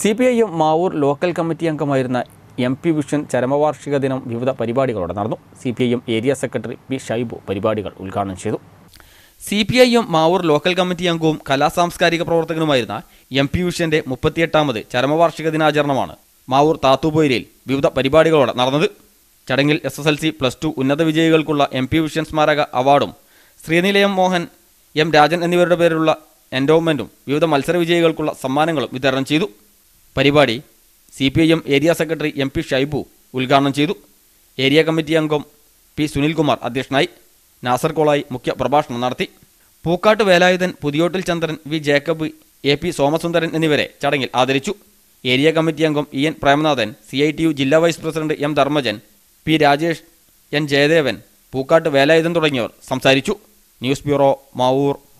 C P I M Mavoor local committee അംഗമായിരുന്ന M P Vishan ചരമവാർഷിക ദിനം വിവിധ പരിപാടികളോടെ നടന്നു C P I M area secretary P Shaibu പരിപാടികൾ ഉദ്ഘാടനം ചെയ്തു C P I M Mavoor local committee അംഗവും കലാസാംസ്കാരിക പ്രവർത്തകനുമായിരുന്ന എം പി വിഷന്റെ മുപ്പത്തിയെട്ടാമത് ചരമവാർഷിക ദിനാചരണമാണ് മാവൂർ താത്തുപോയിരയിൽ വിവിധ പരിപാടികളോടെ നടന്നത് ചടങ്ങിൽ S S L C plus two ഉന്നത വിജയികൾക്കുള്ള എം പി വിഷൻ സ്മാരക അവാർഡും ശ്രീനിലയം മോഹൻ എം രാജൻ എന്നിവരുടെ പേരിലുള്ള എൻഡോവ്മെൻറ്റും വിവിധ മത്സര വിജയികൾക്കുള്ള സമ്മാനങ്ങളും വിതരണം ചെയ്തു പരിപാടി C P I M area secretary M P Shaibu ഉദ്ഘാടനം ചെയ്തു ഏരിയ കമ്മിറ്റി അംഗം പി സുനിൽകുമാർ അധ്യക്ഷനായി നാസർ മുഖ്യ പ്രഭാഷണം നടത്തി Pookkatt Velayudhan Puthiyottil Chandran V Jacob A P Somasundaran എന്നിവരെ ചടങ്ങിൽ ആദരിച്ചു ഏരിയ കമ്മിറ്റി അംഗം E N Premanathan C I T U ജില്ലാ vice president M Dharmajan P Rajesh N Jayadevan Pookkatt Velayudhan തുടങ്ങിയവർ സംസാരിച്ചു ന്യൂസ് ബ്യൂറോ മാവൂർ